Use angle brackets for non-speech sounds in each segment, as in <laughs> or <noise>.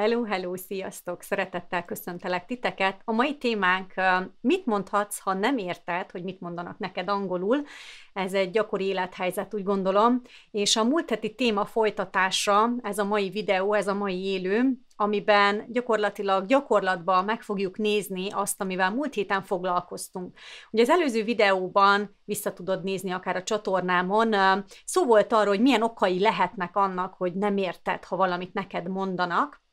Hello, hello, sziasztok! Szeretettel köszöntelek titeket. A mai témánk mit mondhatsz, ha nem érted, hogy mit mondanak neked angolul. Ez egy gyakori élethelyzet, úgy gondolom. És a múlt heti téma folytatása, ez a mai videó, ez a mai élő, amiben gyakorlatilag gyakorlatban meg fogjuk nézni azt, amivel múlt héten foglalkoztunk. Ugye az előző videóban vissza tudod nézni akár a csatornámon, szó volt arról, hogy milyen okai lehetnek annak, hogy nem érted, ha valamit neked mondanak,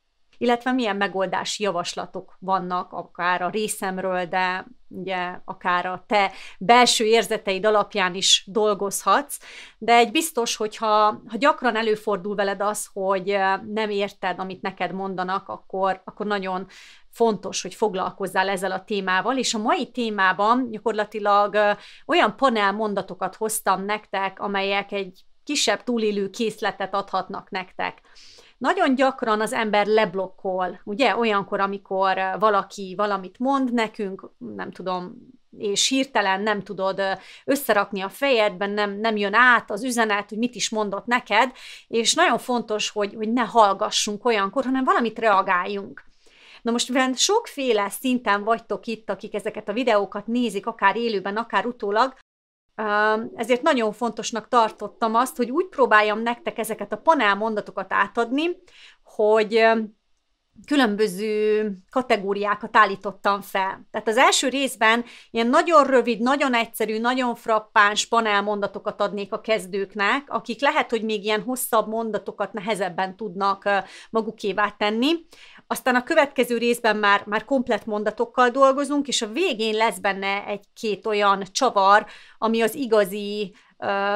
illetve milyen megoldási javaslatok vannak, akár a részemről, de ugye akár a te belső érzeteid alapján is dolgozhatsz, de egy biztos, hogyha ha gyakran előfordul veled az, hogy nem érted, amit neked mondanak, akkor, akkor nagyon fontos, hogy foglalkozzál ezzel a témával, és a mai témában gyakorlatilag olyan panel mondatokat hoztam nektek, amelyek egy kisebb túlélő készletet adhatnak nektek. Nagyon gyakran az ember leblokkol, ugye, olyankor, amikor eh, valaki valamit mond nekünk, nem tudom, és hirtelen nem tudod eh, összerakni a fejedben, nem, nem jön át az üzenet, hogy mit is mondott neked, és nagyon fontos, hogy, hogy ne hallgassunk olyankor, hanem valamit reagáljunk. Na most, mivel sokféle szinten vagytok itt, akik ezeket a videókat nézik, akár élőben, akár utólag, ezért nagyon fontosnak tartottam azt, hogy úgy próbáljam nektek ezeket a panel mondatokat átadni, hogy különböző kategóriákat állítottam fel. Tehát az első részben ilyen nagyon rövid, nagyon egyszerű, nagyon frappáns panel mondatokat adnék a kezdőknek, akik lehet, hogy még ilyen hosszabb mondatokat nehezebben tudnak magukévá tenni. Aztán a következő részben már, már komplet mondatokkal dolgozunk, és a végén lesz benne egy-két olyan csavar, ami az igazi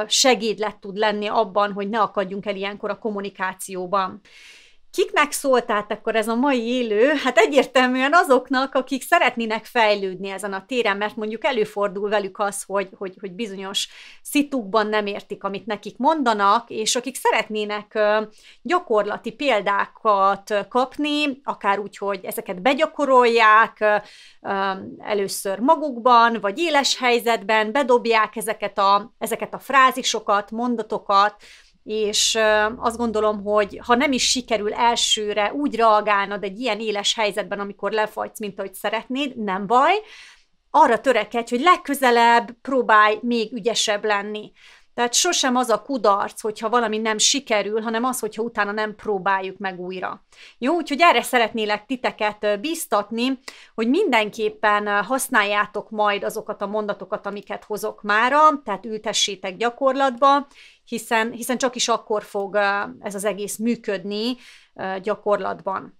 segédlet tud lenni abban, hogy ne akadjunk el ilyenkor a kommunikációban. Kiknek szólt át akkor ez a mai élő? Hát egyértelműen azoknak, akik szeretnének fejlődni ezen a téren, mert mondjuk előfordul velük az, hogy, hogy, hogy bizonyos szitukban nem értik, amit nekik mondanak, és akik szeretnének gyakorlati példákat kapni, akár úgy, hogy ezeket begyakorolják először magukban, vagy éles helyzetben, bedobják ezeket a, ezeket a frázisokat, mondatokat, és azt gondolom, hogy ha nem is sikerül elsőre úgy reagálnod egy ilyen éles helyzetben, amikor lefagysz, mint ahogy szeretnéd, nem baj, arra törekedj, hogy legközelebb próbálj még ügyesebb lenni. Tehát sosem az a kudarc, hogyha valami nem sikerül, hanem az, hogyha utána nem próbáljuk meg újra. Jó, úgyhogy erre szeretnélek titeket biztatni, hogy mindenképpen használjátok majd azokat a mondatokat, amiket hozok mára, tehát ültessétek gyakorlatba, hiszen, hiszen csak is akkor fog ez az egész működni gyakorlatban.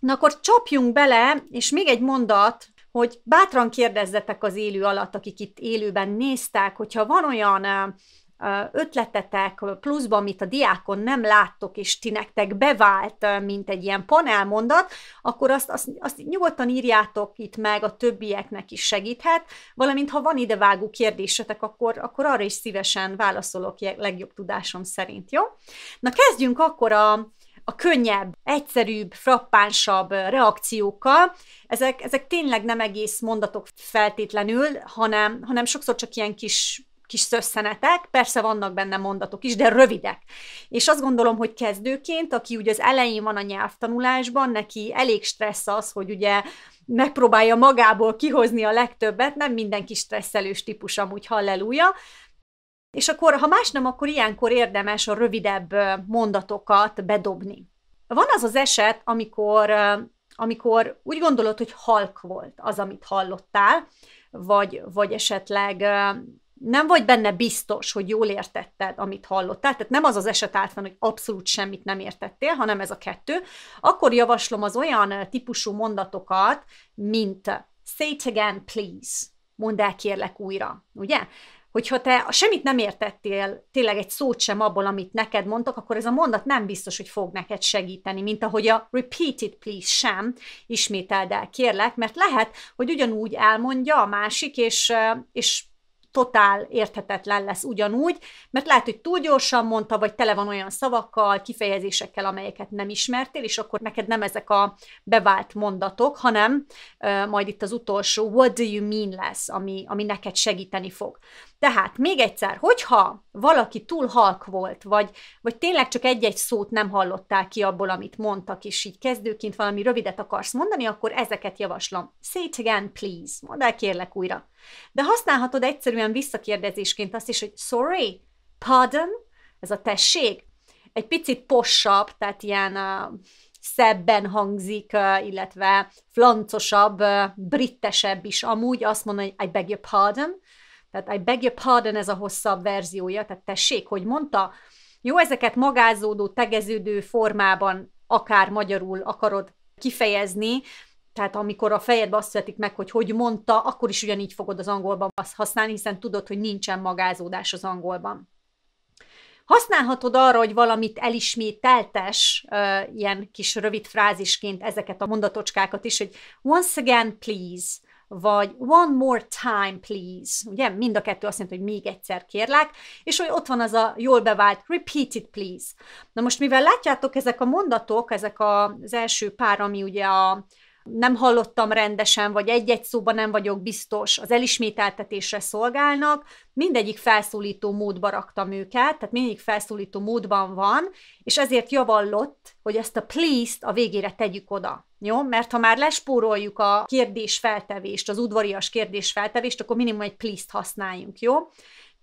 Na akkor csapjunk bele, és még egy mondat, hogy bátran kérdezzetek az élő alatt, akik itt élőben nézták, hogyha van olyan ötletetek, pluszban, amit a diákon nem láttok, és ti nektek bevált, mint egy ilyen panelmondat, akkor azt, azt, azt nyugodtan írjátok itt meg, a többieknek is segíthet, valamint ha van idevágó kérdésetek, akkor, akkor arra is szívesen válaszolok legjobb tudásom szerint, jó? Na kezdjünk akkor a, a könnyebb, egyszerűbb, frappánsabb reakciókkal. Ezek, ezek tényleg nem egész mondatok feltétlenül, hanem, hanem sokszor csak ilyen kis kis szösszenetek, persze vannak benne mondatok is, de rövidek. És azt gondolom, hogy kezdőként, aki ugye az elején van a nyelvtanulásban, neki elég stressz az, hogy ugye megpróbálja magából kihozni a legtöbbet, nem mindenki stresszelős típus amúgy, halleluja, és akkor, ha más nem, akkor ilyenkor érdemes a rövidebb mondatokat bedobni. Van az az eset, amikor, amikor úgy gondolod, hogy halk volt az, amit hallottál, vagy, vagy esetleg nem vagy benne biztos, hogy jól értetted, amit hallottál, tehát nem az az eset állt fenn, hogy abszolút semmit nem értettél, hanem ez a kettő, akkor javaslom az olyan eh, típusú mondatokat, mint eh, say it again, please, mondd el kérlek újra, ugye? Hogyha te semmit nem értettél, tényleg egy szót sem abból, amit neked mondtak, akkor ez a mondat nem biztos, hogy fog neked segíteni, mint ahogy a repeat it please sem, ismételd el kérlek, mert lehet, hogy ugyanúgy elmondja a másik, és, eh, és totál érthetetlen lesz ugyanúgy, mert lehet, hogy túl gyorsan mondta, vagy tele van olyan szavakkal, kifejezésekkel, amelyeket nem ismertél, és akkor neked nem ezek a bevált mondatok, hanem uh, majd itt az utolsó what do you mean lesz, ami, ami neked segíteni fog. Tehát még egyszer, hogyha valaki túl halk volt, vagy, vagy tényleg csak egy-egy szót nem hallottál ki abból, amit mondtak, és így kezdőként valami rövidet akarsz mondani, akkor ezeket javaslom. Say it again, please. Mondd el kérlek újra. De használhatod egyszerűen visszakérdezésként azt is, hogy sorry, pardon, ez a tessék. Egy picit possabb, tehát ilyen uh, szebben hangzik, uh, illetve flancosabb, uh, brittesebb is amúgy, azt mondani, hogy I beg your pardon, tehát I beg your pardon, ez a hosszabb verziója, tehát tessék, hogy mondta. Jó, ezeket magázódó, tegeződő formában akár magyarul akarod kifejezni, tehát amikor a fejedbe azt születik meg, hogy hogy mondta, akkor is ugyanígy fogod az angolban azt használni, hiszen tudod, hogy nincsen magázódás az angolban. Használhatod arra, hogy valamit elismételtes, uh, ilyen kis rövid frázisként ezeket a mondatocskákat is, hogy once again please, vagy one more time please, ugye mind a kettő azt jelenti, hogy még egyszer kérlek, és hogy ott van az a jól bevált repeat it please. Na most mivel látjátok ezek a mondatok, ezek az első pár, ami ugye a, nem hallottam rendesen, vagy egy-egy szóban nem vagyok biztos, az elismételtetésre szolgálnak, mindegyik felszólító módba raktam őket, tehát mindegyik felszólító módban van, és ezért javallott, hogy ezt a please-t a végére tegyük oda. Jó? Mert ha már lespóroljuk a kérdésfeltevést, az udvarias kérdésfeltevést, akkor minimum egy please-t használjunk, jó?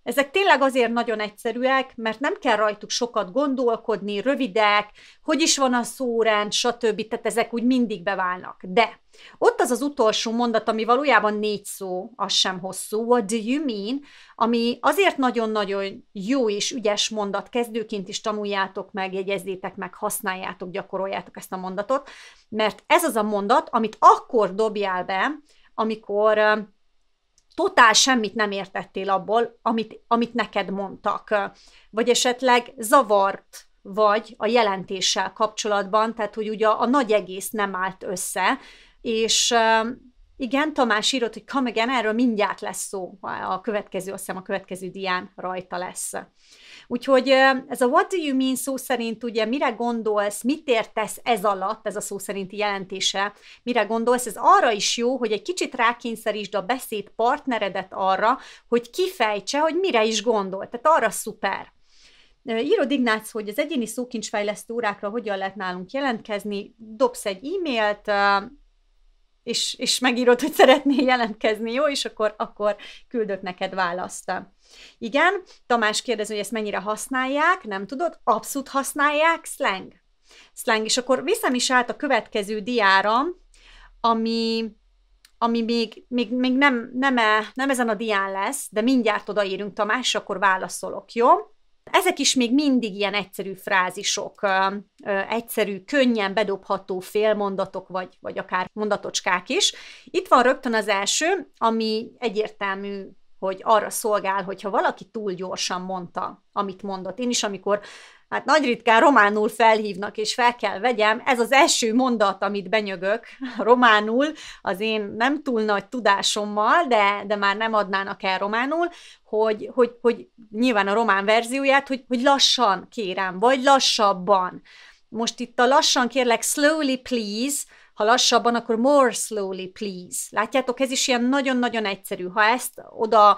Ezek tényleg azért nagyon egyszerűek, mert nem kell rajtuk sokat gondolkodni, rövidek, hogy is van a szórend? stb. Tehát ezek úgy mindig beválnak. De ott az az utolsó mondat, ami valójában négy szó, az sem hosszú, what do you mean, ami azért nagyon-nagyon jó és ügyes mondat, kezdőként is tanuljátok meg, jegyezzétek meg, használjátok, gyakoroljátok ezt a mondatot, mert ez az a mondat, amit akkor dobjál be, amikor totál semmit nem értettél abból, amit, amit neked mondtak, vagy esetleg zavart vagy a jelentéssel kapcsolatban, tehát hogy ugye a, a nagy egész nem állt össze, és um, igen, Tamás írott, hogy Kamegen, erről mindjárt lesz szó, a következő, azt hiszem a következő dián rajta lesz. Úgyhogy ez a what do you mean szó szerint ugye mire gondolsz, mit értesz ez alatt, ez a szó szerinti jelentése, mire gondolsz, ez arra is jó, hogy egy kicsit rákényszerítsd a beszéd partneredet arra, hogy kifejtse, hogy mire is gondol. Tehát arra szuper. Írod Ignác, hogy az egyéni szókincsfejlesztő órákra hogyan lehet nálunk jelentkezni, dobsz egy e-mailt, és, és megírod, hogy szeretnél jelentkezni, jó? És akkor, akkor küldök neked választ. Igen, Tamás kérdezi, hogy ezt mennyire használják, nem tudod? Abszolút használják, slang. Slang, és akkor viszem is át a következő diára, ami, ami még, még, még nem, nem, e, nem ezen a dián lesz, de mindjárt odaírunk, Tamás, akkor válaszolok, jó? Ezek is még mindig ilyen egyszerű frázisok, egyszerű, könnyen bedobható félmondatok, vagy, vagy akár mondatocskák is. Itt van rögtön az első, ami egyértelmű hogy arra szolgál, hogyha valaki túl gyorsan mondta, amit mondott. Én is, amikor hát nagy ritkán románul felhívnak, és fel kell vegyem. Ez az első mondat, amit benyögök <laughs> románul, az én nem túl nagy tudásommal, de, de már nem adnának el románul, hogy, hogy, hogy nyilván a román verzióját, hogy, hogy lassan kérem, vagy lassabban. Most itt a lassan kérlek, slowly please, ha lassabban, akkor more slowly please. Látjátok, ez is ilyen nagyon-nagyon egyszerű. Ha ezt oda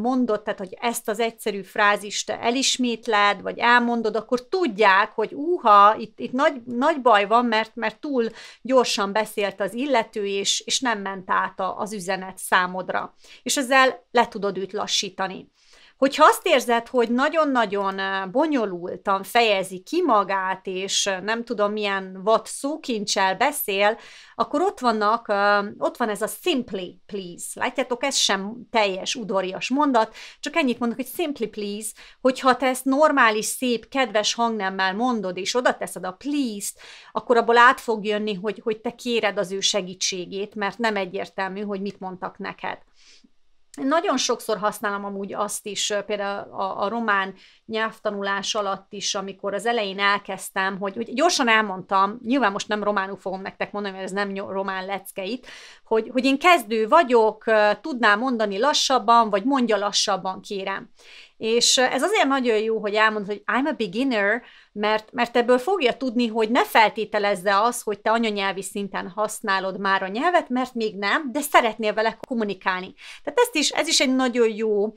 mondod, tehát hogy ezt az egyszerű frázist elismétled, vagy elmondod, akkor tudják, hogy úha, itt, itt nagy, nagy baj van, mert, mert túl gyorsan beszélt az illető, és, és nem ment át az üzenet számodra. És ezzel le tudod őt lassítani. Hogyha azt érzed, hogy nagyon-nagyon eh, bonyolultan fejezi ki magát, és eh, nem tudom milyen vad szókincsel beszél, akkor ott vannak, eh, ott van ez a simply please. Látjátok, ez sem teljes udvarias mondat, csak ennyit mondok, hogy simply please, hogyha te ezt normális, szép, kedves hangnemmel mondod, és oda teszed a please-t, akkor abból át fog jönni, hogy, hogy te kéred az ő segítségét, mert nem egyértelmű, hogy mit mondtak neked. Nagyon sokszor használom amúgy azt is, például a, a román nyelvtanulás alatt is, amikor az elején elkezdtem, hogy, hogy gyorsan elmondtam, nyilván most nem románul fogom nektek mondani, mert ez nem román leckeit, hogy, hogy én kezdő vagyok, tudnám mondani lassabban, vagy mondja lassabban, kérem. És ez azért nagyon jó, hogy elmondod, hogy I'm a beginner, mert, mert ebből fogja tudni, hogy ne feltételezze az, hogy te anyanyelvi szinten használod már a nyelvet, mert még nem, de szeretnél vele kommunikálni. Tehát ezt is, ez is egy nagyon jó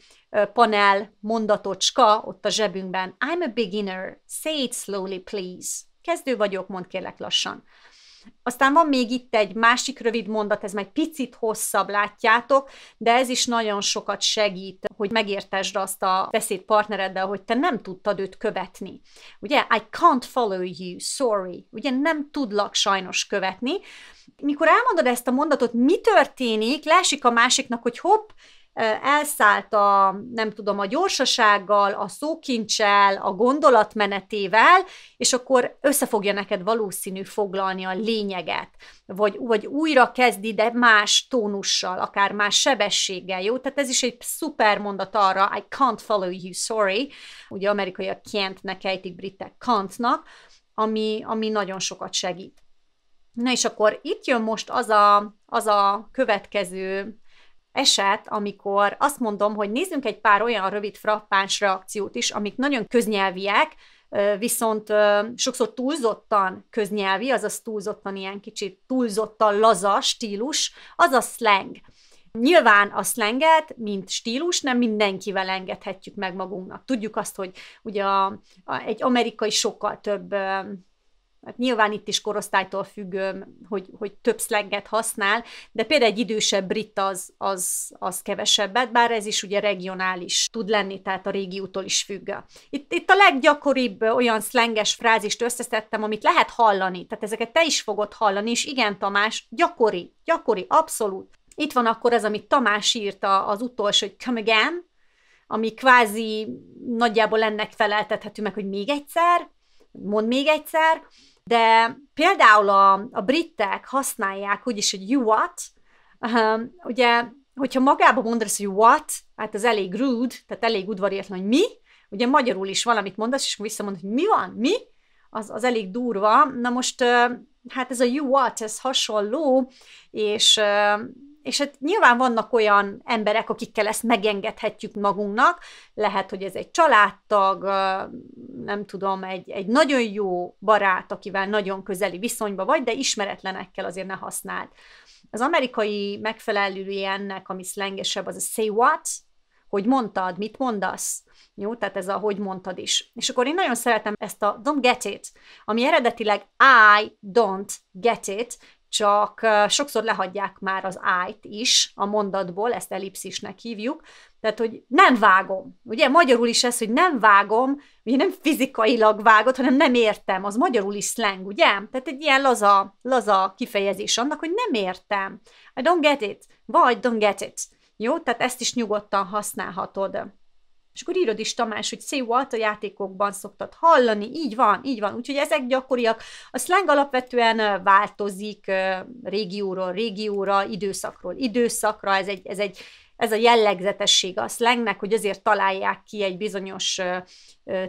panel mondatocska ott a zsebünkben. I'm a beginner, say it slowly please. Kezdő vagyok, mondd kérlek lassan. Aztán van még itt egy másik rövid mondat, ez már picit hosszabb, látjátok, de ez is nagyon sokat segít, hogy megértesd azt a partnereddel, hogy te nem tudtad őt követni. Ugye, I can't follow you, sorry. Ugye nem tudlak sajnos követni. Mikor elmondod ezt a mondatot, mi történik, leesik a másiknak, hogy hopp, elszállt a, nem tudom, a gyorsasággal, a szókincsel, a gondolatmenetével, és akkor össze fogja neked valószínű foglalni a lényeget, vagy, vagy újra kezdi, de más tónussal, akár más sebességgel, jó? Tehát ez is egy szuper mondat arra, I can't follow you, sorry, ugye amerikaiak can't-nek ejtik, britek can't-nak, ami, ami nagyon sokat segít. Na és akkor itt jön most az a, az a következő eset, amikor azt mondom, hogy nézzünk egy pár olyan rövid frappáns reakciót is, amik nagyon köznyelviek, viszont sokszor túlzottan köznyelvi, azaz túlzottan ilyen kicsit túlzottan laza stílus, az a slang. Nyilván a szlenget, mint stílus, nem mindenkivel engedhetjük meg magunknak. Tudjuk azt, hogy ugye a, a, egy amerikai sokkal több Hát nyilván itt is korosztálytól függ, hogy, hogy több szlenget használ, de például egy idősebb brit az, az, az kevesebbet, bár ez is ugye regionális tud lenni, tehát a régiótól is függ. Itt, itt a leggyakoribb olyan szlenges frázist összeszedtem, amit lehet hallani, tehát ezeket te is fogod hallani, és igen Tamás, gyakori, gyakori, abszolút. Itt van akkor ez, amit Tamás írta az utolsó, hogy come again, ami kvázi nagyjából ennek feleltethető meg, hogy még egyszer, mond még egyszer, de például a, a britek használják úgyis, hogy you what, um, ugye, hogyha magába mondasz, hogy what, hát ez elég rude, tehát elég udvariatlan, hogy mi, ugye magyarul is valamit mondasz, és visszamondod, hogy mi van, mi, az, az elég durva. Na most, hát ez a you what, ez hasonló, és és hát nyilván vannak olyan emberek, akikkel ezt megengedhetjük magunknak, lehet, hogy ez egy családtag, nem tudom, egy, egy nagyon jó barát, akivel nagyon közeli viszonyba vagy, de ismeretlenekkel azért ne használd. Az amerikai megfelelője ennek, ami szlengesebb, az a say what, hogy mondtad, mit mondasz. Jó, tehát ez a hogy mondtad is. És akkor én nagyon szeretem ezt a don't get it, ami eredetileg I don't get it, csak sokszor lehagyják már az ájt is a mondatból, ezt ellipszisnek hívjuk, tehát, hogy nem vágom. Ugye magyarul is ez, hogy nem vágom, ugye nem fizikailag vágod, hanem nem értem, az magyarul is slang, ugye? Tehát egy ilyen laza, laza kifejezés annak, hogy nem értem. I don't get it, vagy don't get it. Jó, tehát ezt is nyugodtan használhatod. És akkor írod is, Tamás, hogy say what a játékokban szoktad hallani, így van, így van. Úgyhogy ezek gyakoriak. A slang alapvetően változik régióról régióra, időszakról időszakra, ez egy, ez egy ez a jellegzetesség a slangnek, hogy azért találják ki egy bizonyos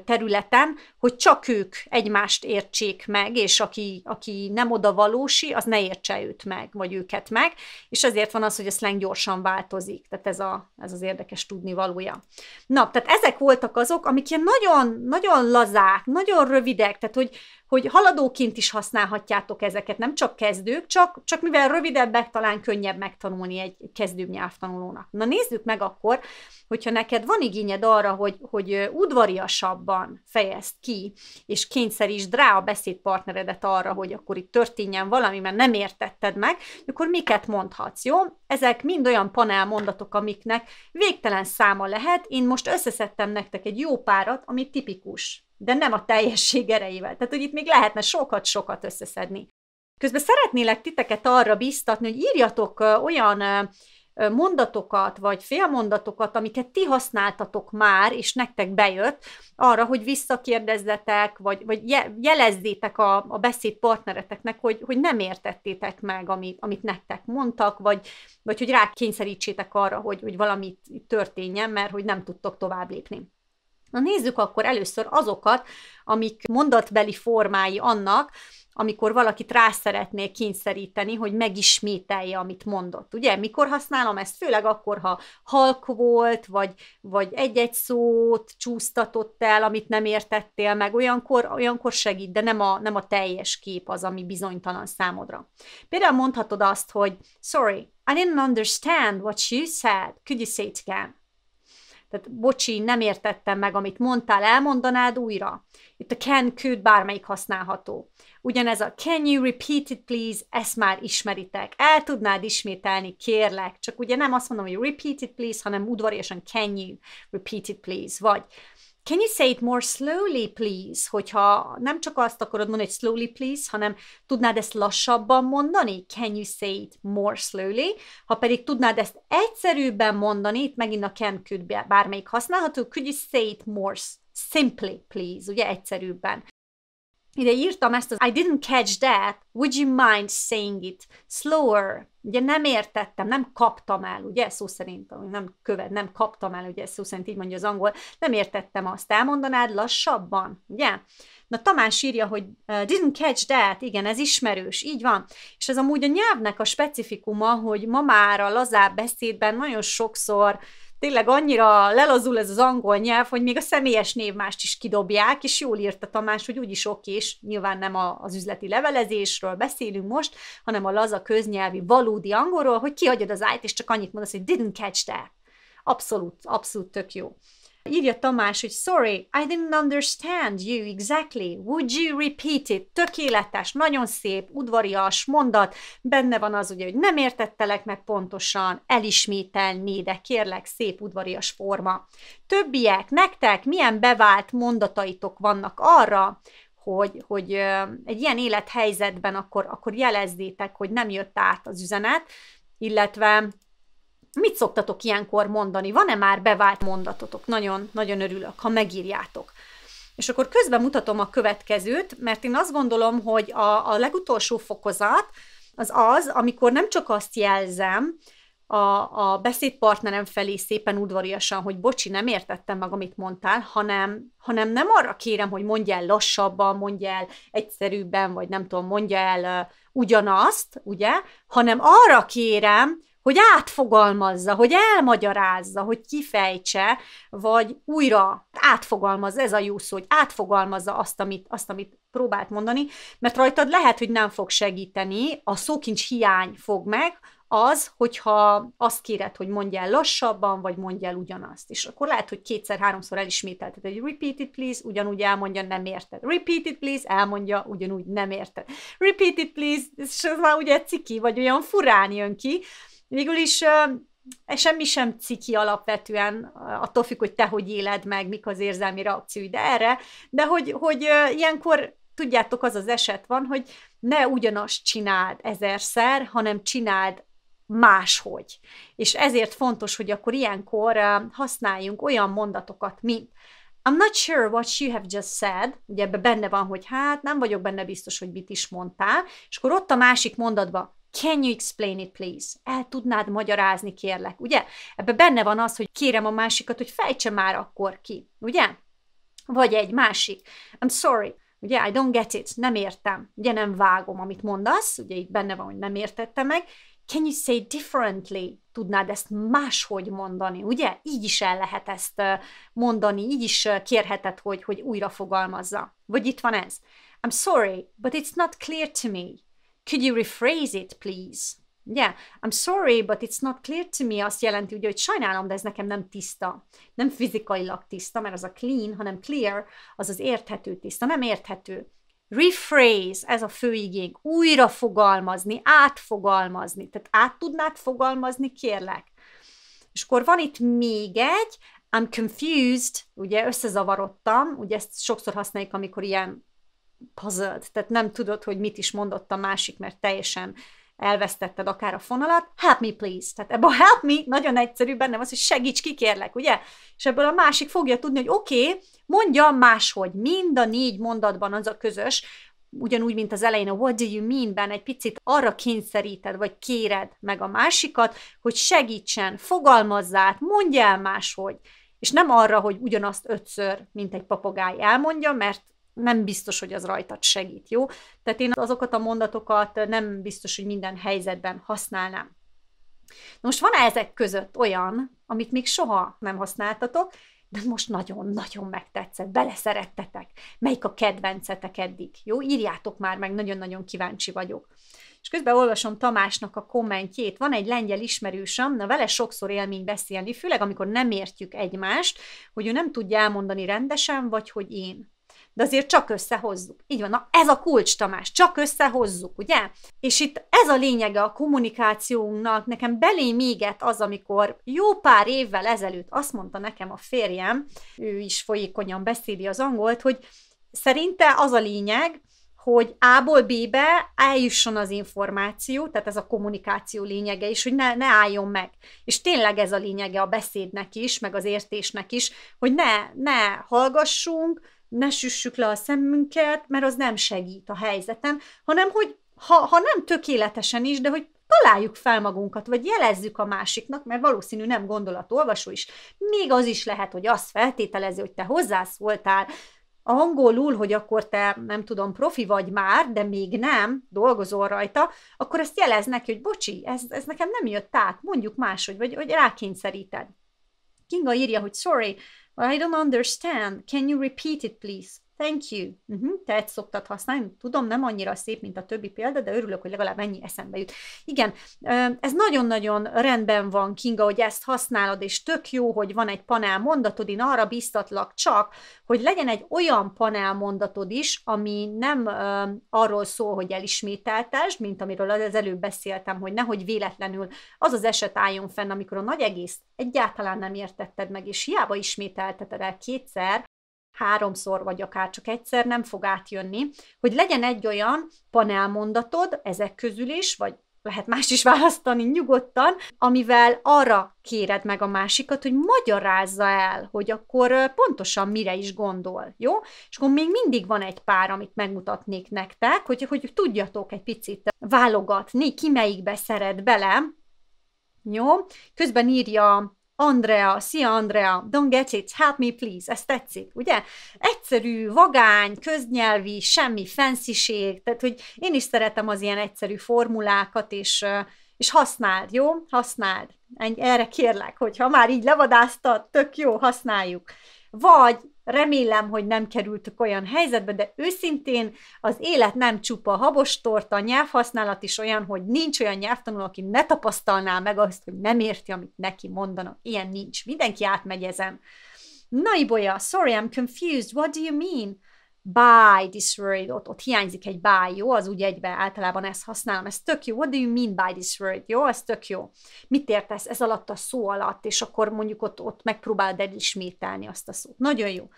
területen, hogy csak ők egymást értsék meg, és aki, aki nem oda valósi, az ne értse őt meg, vagy őket meg, és ezért van az, hogy a slang gyorsan változik, tehát ez, a, ez az érdekes tudni valója. Na, tehát ezek voltak azok, amik ilyen nagyon, nagyon lazák, nagyon rövidek, tehát hogy hogy haladóként is használhatjátok ezeket, nem csak kezdők, csak, csak mivel rövidebbek, talán könnyebb megtanulni egy kezdő nyelvtanulónak. Na nézzük meg akkor, hogyha neked van igényed arra, hogy, hogy udvariasabban fejezd ki, és kényszerítsd rá a beszédpartneredet arra, hogy akkor itt történjen valami, mert nem értetted meg, akkor miket mondhatsz, jó? Ezek mind olyan panel mondatok, amiknek végtelen száma lehet. Én most összeszedtem nektek egy jó párat, ami tipikus de nem a teljesség erejével. Tehát, hogy itt még lehetne sokat-sokat összeszedni. Közben szeretnélek titeket arra bíztatni, hogy írjatok olyan mondatokat, vagy félmondatokat, amiket ti használtatok már, és nektek bejött, arra, hogy visszakérdezzetek, vagy, vagy jelezzétek a, a partnereteknek, hogy, hogy nem értettétek meg, amit, amit nektek mondtak, vagy, vagy hogy rákényszerítsétek arra, hogy, hogy valami történjen, mert hogy nem tudtok tovább lépni. Na nézzük akkor először azokat, amik mondatbeli formái annak, amikor valakit rá szeretnél kényszeríteni, hogy megismételje, amit mondott. Ugye, mikor használom ezt? Főleg akkor, ha halk volt, vagy, vagy egy-egy szót csúsztatott el, amit nem értettél meg, olyankor, olyankor segít, de nem a, nem a teljes kép az, ami bizonytalan számodra. Például mondhatod azt, hogy Sorry, I didn't understand what you said. Could you say it again? Tehát bocsi, nem értettem meg, amit mondtál, elmondanád újra. Itt a can, could bármelyik használható. Ugyanez a can you repeat it please, ezt már ismeritek. El tudnád ismételni, kérlek. Csak ugye nem azt mondom, hogy repeat it please, hanem udvariasan can you repeat it please, vagy Can you say it more slowly, please? Hogyha nem csak azt akarod mondani, hogy slowly, please, hanem tudnád ezt lassabban mondani? Can you say it more slowly? Ha pedig tudnád ezt egyszerűbben mondani, itt megint a can could bármelyik használható, could you say it more simply, please? Ugye egyszerűbben. Ide írtam ezt az I didn't catch that, would you mind saying it slower? Ugye nem értettem, nem kaptam el, ugye szó szerint, nem követ, nem kaptam el, ugye szó szerint így mondja az angol, nem értettem azt, elmondanád lassabban, ugye? Na Tamás írja, hogy uh, didn't catch that, igen, ez ismerős, így van. És ez amúgy a nyelvnek a specifikuma, hogy ma már a lazább beszédben nagyon sokszor tényleg annyira lelazul ez az angol nyelv, hogy még a személyes névmást is kidobják, és jól írta Tamás, hogy úgyis ok és nyilván nem a, az üzleti levelezésről beszélünk most, hanem a laza köznyelvi valódi angolról, hogy kihagyod az ájt, és csak annyit mondasz, hogy didn't catch that. Abszolút, abszolút tök jó. Írja Tamás, hogy sorry, I didn't understand you exactly. Would you repeat it? Tökéletes, nagyon szép, udvarias mondat. Benne van az ugye, hogy nem értettelek meg pontosan, elismételni, de kérlek, szép udvarias forma. Többiek, nektek milyen bevált mondataitok vannak arra, hogy, hogy egy ilyen élethelyzetben akkor, akkor jelezzétek, hogy nem jött át az üzenet, illetve Mit szoktatok ilyenkor mondani? Van-e már bevált mondatotok? Nagyon, nagyon örülök, ha megírjátok. És akkor közben mutatom a következőt, mert én azt gondolom, hogy a, a legutolsó fokozat az az, amikor nem csak azt jelzem, a, a beszédpartnerem felé szépen udvariasan, hogy bocsi, nem értettem meg, amit mondtál, hanem, hanem nem arra kérem, hogy mondj el lassabban, mondj el egyszerűbben, vagy nem tudom, mondja el uh, ugyanazt, ugye, hanem arra kérem, hogy átfogalmazza, hogy elmagyarázza, hogy kifejtse, vagy újra átfogalmaz, ez a jó szó, hogy átfogalmazza azt, amit, azt, amit próbált mondani, mert rajtad lehet, hogy nem fog segíteni, a szókincs hiány fog meg, az, hogyha azt kéred, hogy mondj el lassabban, vagy mondj el ugyanazt. És akkor lehet, hogy kétszer-háromszor elismételted, hogy repeat it please, ugyanúgy elmondja, nem érted. Repeat it please, elmondja, ugyanúgy nem érted. Repeat it please, és ez már ugye ciki, vagy olyan furán jön ki, végül is e semmi sem ciki alapvetően, attól függ, hogy te hogy éled meg, mik az érzelmi reakcióid erre, de hogy, hogy ilyenkor tudjátok, az az eset van, hogy ne ugyanazt csináld ezerszer, hanem csináld máshogy. És ezért fontos, hogy akkor ilyenkor használjunk olyan mondatokat, mint I'm not sure what you have just said, ugye ebbe benne van, hogy hát nem vagyok benne biztos, hogy mit is mondtál, és akkor ott a másik mondatban Can you explain it, please? El tudnád magyarázni, kérlek, ugye? Ebben benne van az, hogy kérem a másikat, hogy fejtse már akkor ki, ugye? Vagy egy másik. I'm sorry. Ugye, I don't get it, nem értem. Ugye nem vágom, amit mondasz, ugye itt benne van, hogy nem értette meg. Can you say differently? Tudnád ezt máshogy mondani, ugye? Így is el lehet ezt mondani, így is kérheted, hogy, hogy újra fogalmazza. Vagy itt van ez. I'm sorry, but it's not clear to me. Could you rephrase it, please? Yeah, I'm sorry, but it's not clear to me azt jelenti, ugye, hogy sajnálom, de ez nekem nem tiszta. Nem fizikailag tiszta, mert az a clean, hanem clear, az az érthető tiszta, nem érthető. Rephrase, ez a fő igény, újra fogalmazni, átfogalmazni. Tehát át tudnád fogalmazni, kérlek. És akkor van itt még egy, I'm confused, ugye összezavarodtam, ugye ezt sokszor használjuk, amikor ilyen puzzled, tehát nem tudod, hogy mit is mondott a másik, mert teljesen elvesztetted akár a fonalat, help me please. Tehát ebben a help me nagyon egyszerű benne az, hogy segíts, kikérlek, ugye? És ebből a másik fogja tudni, hogy oké, okay, mondja máshogy, mind a négy mondatban az a közös, ugyanúgy, mint az elején a what do you mean-ben egy picit arra kényszeríted, vagy kéred meg a másikat, hogy segítsen, fogalmazzát, mondja el máshogy. És nem arra, hogy ugyanazt ötször, mint egy papagáj elmondja, mert nem biztos, hogy az rajtad segít, jó? Tehát én azokat a mondatokat nem biztos, hogy minden helyzetben használnám. Na most van -e ezek között olyan, amit még soha nem használtatok, de most nagyon-nagyon megtetszett, beleszerettetek. Melyik a kedvencetek eddig? Jó, írjátok már meg, nagyon-nagyon kíváncsi vagyok. És közben olvasom Tamásnak a kommentjét. Van egy lengyel ismerősöm, na vele sokszor élmény beszélni, főleg amikor nem értjük egymást, hogy ő nem tudja elmondani rendesen, vagy hogy én de azért csak összehozzuk. Így van, na ez a kulcs, Tamás, csak összehozzuk, ugye? És itt ez a lényege a kommunikációnknak, nekem belém éget az, amikor jó pár évvel ezelőtt azt mondta nekem a férjem, ő is folyékonyan beszéli az angolt, hogy szerinte az a lényeg, hogy A-ból B-be eljusson az információ, tehát ez a kommunikáció lényege is, hogy ne, ne álljon meg. És tényleg ez a lényege a beszédnek is, meg az értésnek is, hogy ne, ne hallgassunk, ne süssük le a szemünket, mert az nem segít a helyzeten, hanem hogy ha, ha nem tökéletesen is, de hogy találjuk fel magunkat, vagy jelezzük a másiknak, mert valószínű nem gondolatolvasó is. Még az is lehet, hogy azt feltételezi, hogy te hozzászóltál, angolul, hogy akkor te nem tudom, profi vagy már, de még nem, dolgozol rajta, akkor ezt jelez neki, hogy bocsi, ez, ez nekem nem jött át, mondjuk máshogy, vagy hogy rákényszeríted. Kinga írja, hogy sorry, I don't understand. Can you repeat it, please? Thank you. Uh-huh, mhm. tehát szoktad használni. Tudom, nem annyira szép, mint a többi példa, de örülök, hogy legalább ennyi eszembe jut. Igen, ez nagyon-nagyon rendben van, Kinga, hogy ezt használod, és tök jó, hogy van egy panel mondatod, én arra biztatlak csak, hogy legyen egy olyan panel mondatod is, ami nem um, arról szól, hogy elismételtes, mint amiről az előbb beszéltem, hogy nehogy véletlenül az az eset álljon fenn, amikor a nagy egész egyáltalán nem értetted meg, és hiába ismételteted el kétszer, háromszor, vagy akár csak egyszer nem fog átjönni, hogy legyen egy olyan panelmondatod ezek közül is, vagy lehet más is választani nyugodtan, amivel arra kéred meg a másikat, hogy magyarázza el, hogy akkor pontosan mire is gondol, jó? És akkor még mindig van egy pár, amit megmutatnék nektek, hogy, hogy tudjatok egy picit válogatni, ki melyikbe szeret bele, jó? Közben írja Andrea, szia Andrea, don't get it, help me please, ezt tetszik, ugye? Egyszerű, vagány, köznyelvi, semmi fensziség, tehát hogy én is szeretem az ilyen egyszerű formulákat, és, és használd, jó? Használd. Erre kérlek, hogyha már így levadáztad, tök jó, használjuk. Vagy remélem, hogy nem kerültök olyan helyzetbe, de őszintén az élet nem csupa habos torta, a nyelvhasználat is olyan, hogy nincs olyan nyelvtanuló, aki ne tapasztalná meg azt, hogy nem érti, amit neki mondanak. Ilyen nincs. Mindenki átmegy ezen. Naibolya, sorry, I'm confused. What do you mean? buy this word, ott, ott hiányzik egy buy, jó? Az úgy egybe általában ezt használom, ez tök jó, what do you mean by this word, jó? Ez tök jó. Mit értesz ez alatt a szó alatt, és akkor mondjuk ott, ott megpróbálod elismételni azt a szót. Nagyon jó.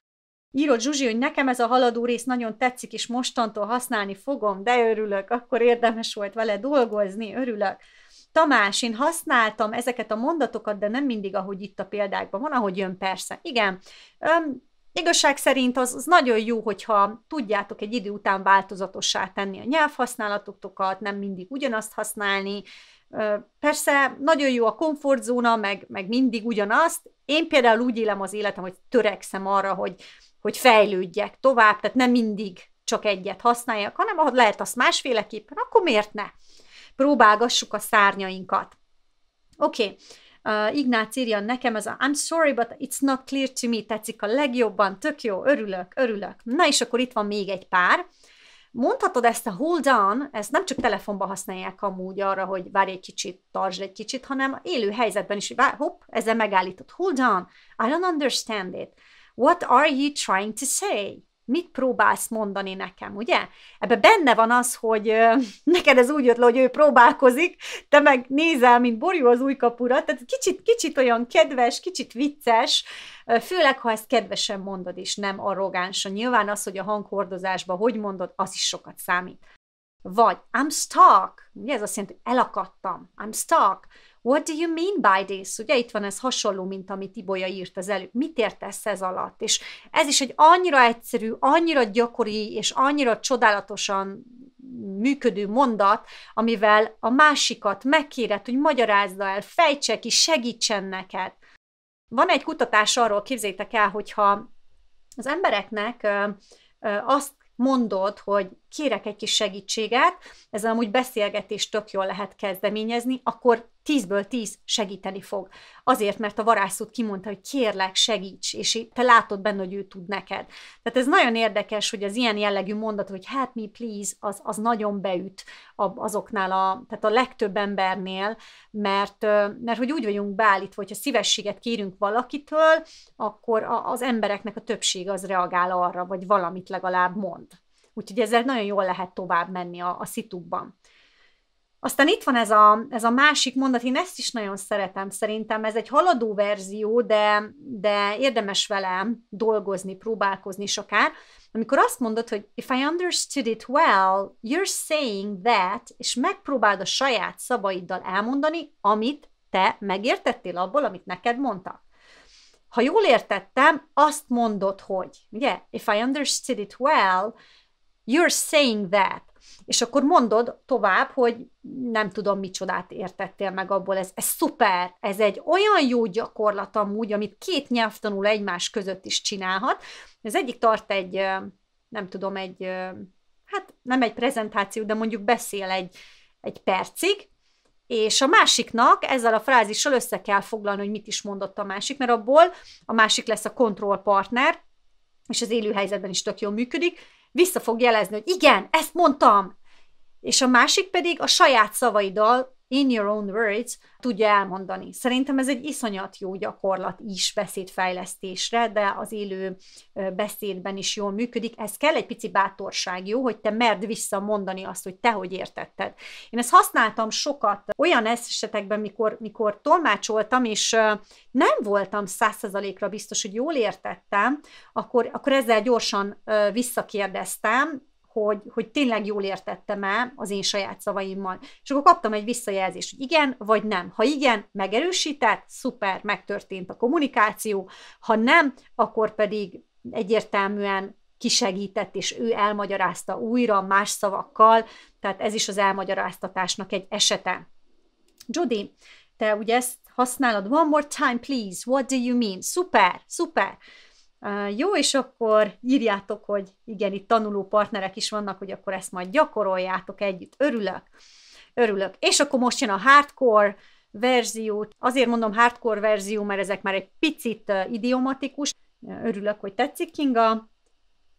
Írod Zsuzsi, hogy nekem ez a haladó rész nagyon tetszik, és mostantól használni fogom, de örülök, akkor érdemes volt vele dolgozni, örülök. Tamás, én használtam ezeket a mondatokat, de nem mindig, ahogy itt a példákban van, ahogy jön persze. Igen, Igazság szerint az, az nagyon jó, hogyha tudjátok egy idő után változatossá tenni a nyelvhasználatokat, nem mindig ugyanazt használni. Persze nagyon jó a komfortzóna, meg, meg mindig ugyanazt. Én például úgy élem az életem, hogy törekszem arra, hogy, hogy fejlődjek tovább, tehát nem mindig csak egyet használjak, hanem ha lehet azt másféleképpen, akkor miért ne? Próbálgassuk a szárnyainkat. Oké, okay uh, Ignác írja nekem, ez a I'm sorry, but it's not clear to me, tetszik a legjobban, tök jó, örülök, örülök. Na és akkor itt van még egy pár. Mondhatod ezt a hold on, ezt nem csak telefonban használják amúgy arra, hogy várj egy kicsit, tartsd egy kicsit, hanem élő helyzetben is, hogy hopp, ezzel megállított. Hold on, I don't understand it. What are you trying to say? mit próbálsz mondani nekem, ugye? Ebben benne van az, hogy ö, <laughs> neked ez úgy jött le, hogy ő próbálkozik, te meg nézel, mint borjú az új kapura, tehát kicsit, kicsit olyan kedves, kicsit vicces, főleg, ha ezt kedvesen mondod, és nem arrogánsan. Nyilván az, hogy a hanghordozásban hogy mondod, az is sokat számít. Vagy I'm stuck, ugye ez azt jelenti, hogy elakadtam, I'm stuck, What do you mean by this? Ugye itt van ez hasonló, mint amit Tibolya írt az előbb. Mit értesz ez alatt? És ez is egy annyira egyszerű, annyira gyakori és annyira csodálatosan működő mondat, amivel a másikat megkéred, hogy magyarázza el, fejtse ki, segítsen neked. Van egy kutatás arról, képzétek el, hogyha az embereknek azt mondod, hogy kérek egy kis segítséget, ez amúgy beszélgetést tök jól lehet kezdeményezni, akkor tízből tíz segíteni fog. Azért, mert a varázsszót kimondta, hogy kérlek, segíts, és te látod benne, hogy ő tud neked. Tehát ez nagyon érdekes, hogy az ilyen jellegű mondat, hogy help me please, az, az nagyon beüt azoknál a, tehát a legtöbb embernél, mert, mert hogy úgy vagyunk beállítva, hogyha szívességet kérünk valakitől, akkor az embereknek a többség az reagál arra, vagy valamit legalább mond. Úgyhogy ezzel nagyon jól lehet tovább menni a, a szitukban. Aztán itt van ez a, ez a másik mondat, én ezt is nagyon szeretem szerintem, ez egy haladó verzió, de, de érdemes velem dolgozni, próbálkozni sokár. Amikor azt mondod, hogy if I understood it well, you're saying that, és megpróbáld a saját szavaiddal elmondani, amit te megértettél abból, amit neked mondtak. Ha jól értettem, azt mondod, hogy, ugye, if I understood it well, You're saying that. És akkor mondod tovább, hogy nem tudom, micsodát értettél meg abból, ez, ez szuper, ez egy olyan jó gyakorlat amúgy, amit két nyelvtanul egymás között is csinálhat. Az egyik tart egy, nem tudom, egy, hát nem egy prezentáció, de mondjuk beszél egy, egy percig, és a másiknak ezzel a frázissal össze kell foglalni, hogy mit is mondott a másik, mert abból a másik lesz a kontrollpartner, és az élő helyzetben is tök jól működik, vissza fog jelezni, hogy igen, ezt mondtam. És a másik pedig a saját szavaiddal in your own words tudja elmondani. Szerintem ez egy iszonyat jó gyakorlat is beszédfejlesztésre, de az élő beszédben is jól működik. Ez kell egy pici bátorság, jó, hogy te merd visszamondani azt, hogy te hogy értetted. Én ezt használtam sokat olyan esetekben, mikor, mikor tolmácsoltam, és nem voltam százszerzalékra biztos, hogy jól értettem, akkor, akkor ezzel gyorsan visszakérdeztem, hogy, hogy tényleg jól értettem-e az én saját szavaimmal. És akkor kaptam egy visszajelzést, hogy igen, vagy nem. Ha igen, megerősített, szuper, megtörtént a kommunikáció, ha nem, akkor pedig egyértelműen kisegített, és ő elmagyarázta újra más szavakkal, tehát ez is az elmagyaráztatásnak egy esete. Jody, te ugye ezt használod, one more time please, what do you mean? Szuper, szuper. Jó, és akkor írjátok, hogy igen, itt tanuló partnerek is vannak, hogy akkor ezt majd gyakoroljátok együtt. Örülök. Örülök. És akkor most jön a hardcore verziót, Azért mondom hardcore verzió, mert ezek már egy picit idiomatikus. Örülök, hogy tetszik, Kinga.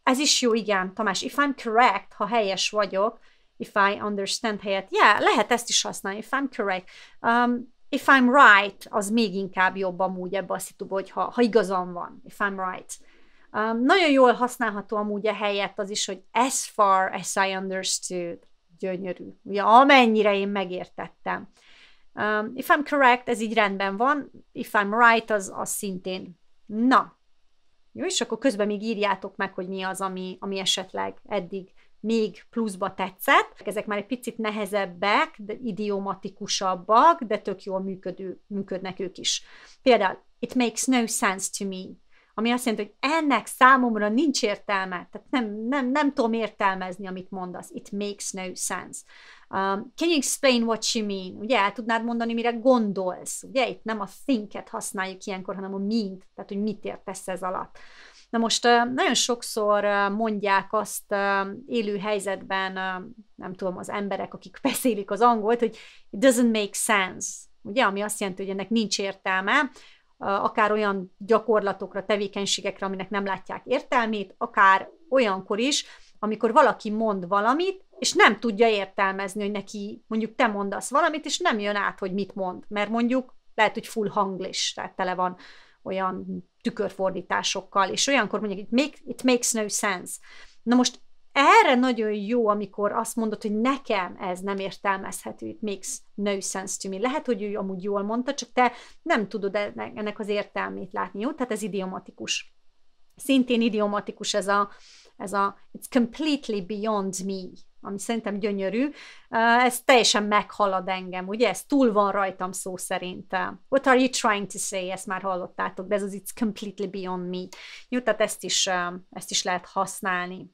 Ez is jó, igen, Tamás. If I'm correct, ha helyes vagyok, if I understand helyett. Yeah, lehet ezt is használni, if I'm correct. Um, if I'm right, az még inkább jobb amúgy ebbe a szituba, hogy ha, igazam van, if I'm right. Um, nagyon jól használható amúgy a e helyett az is, hogy as far as I understood, gyönyörű. Ugye amennyire én megértettem. Um, if I'm correct, ez így rendben van, if I'm right, az, az szintén. Na, jó, és akkor közben még írjátok meg, hogy mi az, ami, ami esetleg eddig még pluszba tetszett. Ezek már egy picit nehezebbek, de idiomatikusabbak, de tök jól működő, működnek ők is. Például, it makes no sense to me, ami azt jelenti, hogy ennek számomra nincs értelme, tehát nem, nem, nem tudom értelmezni, amit mondasz. It makes no sense. Um, can you explain what you mean? Ugye el tudnád mondani, mire gondolsz? Ugye itt nem a think-et használjuk ilyenkor, hanem a mean, tehát hogy mit értesz ez alatt. Na most nagyon sokszor mondják azt élő helyzetben, nem tudom, az emberek, akik <laughs> beszélik az angolt, hogy it doesn't make sense, ugye, ami azt jelenti, hogy ennek nincs értelme, akár olyan gyakorlatokra, tevékenységekre, aminek nem látják értelmét, akár olyankor is, amikor valaki mond valamit, és nem tudja értelmezni, hogy neki mondjuk te mondasz valamit, és nem jön át, hogy mit mond, mert mondjuk lehet, hogy full hanglish, tehát tele van olyan tükörfordításokkal, és olyankor mondják, it, make, it makes no sense. Na most erre nagyon jó, amikor azt mondod, hogy nekem ez nem értelmezhető, it makes no sense to me. Lehet, hogy ő amúgy jól mondta, csak te nem tudod ennek az értelmét látni, jó? Tehát ez idiomatikus. Szintén idiomatikus ez a, ez a it's completely beyond me ami szerintem gyönyörű, ez teljesen meghalad engem, ugye? Ez túl van rajtam szó szerint. What are you trying to say? Ezt már hallottátok, de ez az it's completely beyond me. Jó, tehát ezt is, ezt is lehet használni.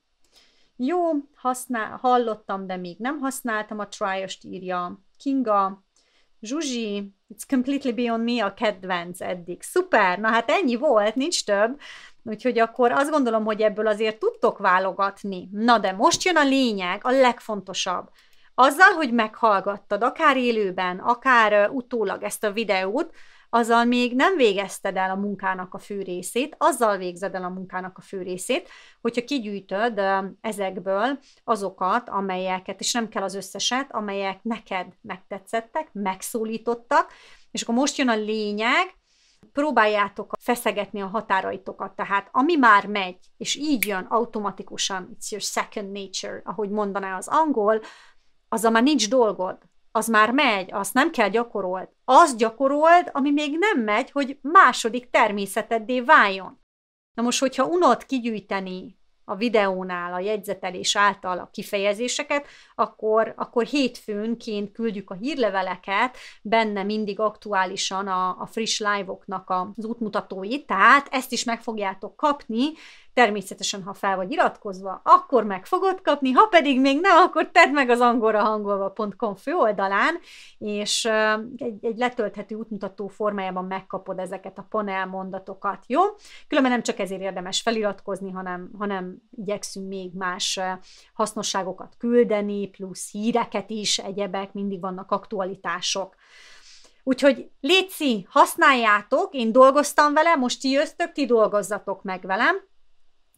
Jó, használ, hallottam, de még nem használtam a try-ost, írja Kinga. Zsuzsi, it's completely beyond me a kedvenc eddig. Szuper, na hát ennyi volt, nincs több. Úgyhogy akkor azt gondolom, hogy ebből azért tudtok válogatni. Na de most jön a lényeg, a legfontosabb. Azzal, hogy meghallgattad, akár élőben, akár utólag ezt a videót, azzal még nem végezted el a munkának a fő részét, azzal végzed el a munkának a fő részét, hogyha kigyűjtöd ezekből azokat, amelyeket, és nem kell az összeset, amelyek neked megtetszettek, megszólítottak, és akkor most jön a lényeg, próbáljátok feszegetni a határaitokat, tehát ami már megy, és így jön automatikusan, it's your second nature, ahogy mondaná az angol, a már nincs dolgod, az már megy, azt nem kell gyakorold. Azt gyakorold, ami még nem megy, hogy második természeteddé váljon. Na most, hogyha unod kigyűjteni a videónál, a jegyzetelés által a kifejezéseket, akkor, akkor hétfőnként küldjük a hírleveleket, benne mindig aktuálisan a, a friss live-oknak az útmutatóit, tehát ezt is meg fogjátok kapni, Természetesen, ha fel vagy iratkozva, akkor meg fogod kapni, ha pedig még nem, akkor tedd meg az angolrahangolva.com hangolva.com főoldalán, és egy, egy letölthető útmutató formájában megkapod ezeket a panel mondatokat, jó? Különben nem csak ezért érdemes feliratkozni, hanem, hanem igyekszünk még más hasznosságokat küldeni, plusz híreket is, egyebek, mindig vannak aktualitások. Úgyhogy létszi, használjátok, én dolgoztam vele, most ti jöztök, ti dolgozzatok meg velem,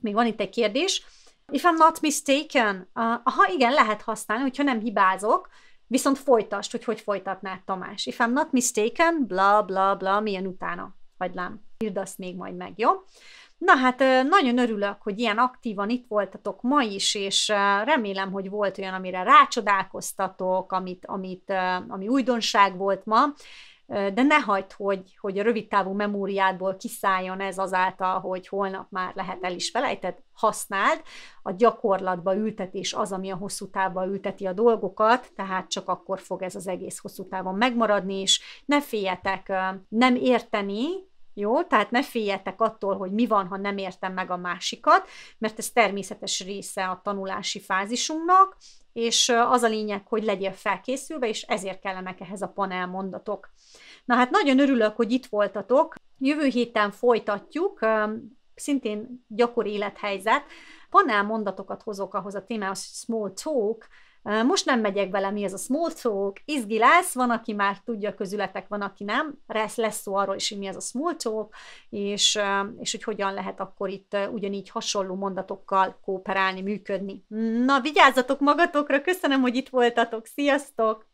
még van itt egy kérdés. If I'm not mistaken, uh, aha, igen, lehet használni, hogyha nem hibázok, viszont folytasd, hogy hogy folytatnád, Tamás. If I'm not mistaken, bla, bla, bla, milyen utána. Hagylám, írd azt még majd meg, jó? Na hát nagyon örülök, hogy ilyen aktívan itt voltatok ma is, és remélem, hogy volt olyan, amire rácsodálkoztatok, amit, amit, ami újdonság volt ma de ne hagyd, hogy, hogy a rövidtávú memóriádból kiszálljon ez azáltal, hogy holnap már lehet el is felejtett, használd. A gyakorlatba ültetés az, ami a hosszú távban ülteti a dolgokat, tehát csak akkor fog ez az egész hosszú távon megmaradni, és ne féljetek nem érteni, jó? Tehát ne féljetek attól, hogy mi van, ha nem értem meg a másikat, mert ez természetes része a tanulási fázisunknak, és az a lényeg, hogy legyél felkészülve, és ezért kellenek ehhez a panel mondatok. Na hát nagyon örülök, hogy itt voltatok. Jövő héten folytatjuk, szintén gyakori élethelyzet. Panel mondatokat hozok ahhoz a témához, small talk, most nem megyek bele, mi ez a small talk, izgi lesz, van, aki már tudja közületek, van, aki nem, lesz, lesz szó arról is, hogy mi ez a small talk, és, és hogy hogyan lehet akkor itt ugyanígy hasonló mondatokkal kooperálni, működni. Na, vigyázzatok magatokra, köszönöm, hogy itt voltatok, sziasztok!